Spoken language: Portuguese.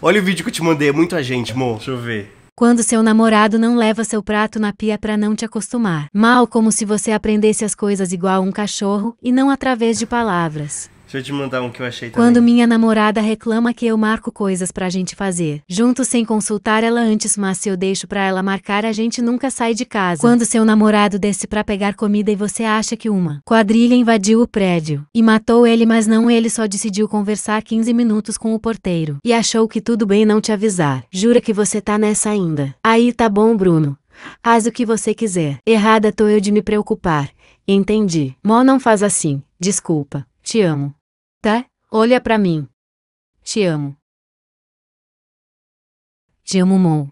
Olha o vídeo que eu te mandei, é muita gente, amor. Deixa eu ver quando seu namorado não leva seu prato na pia para não te acostumar. Mal como se você aprendesse as coisas igual um cachorro e não através de palavras. Deixa eu te mandar um que eu achei também. Quando minha namorada reclama que eu marco coisas pra gente fazer, junto sem consultar ela antes, mas se eu deixo pra ela marcar, a gente nunca sai de casa. Quando seu namorado desce pra pegar comida e você acha que uma quadrilha invadiu o prédio e matou ele, mas não ele só decidiu conversar 15 minutos com o porteiro e achou que tudo bem não te avisar. Jura que você tá nessa ainda. Aí tá bom, Bruno. Faz o que você quiser. Errada tô eu de me preocupar. Entendi. Mó não faz assim. Desculpa. Te amo. Tá? Olha para mim. Te amo. Te amo, Mon.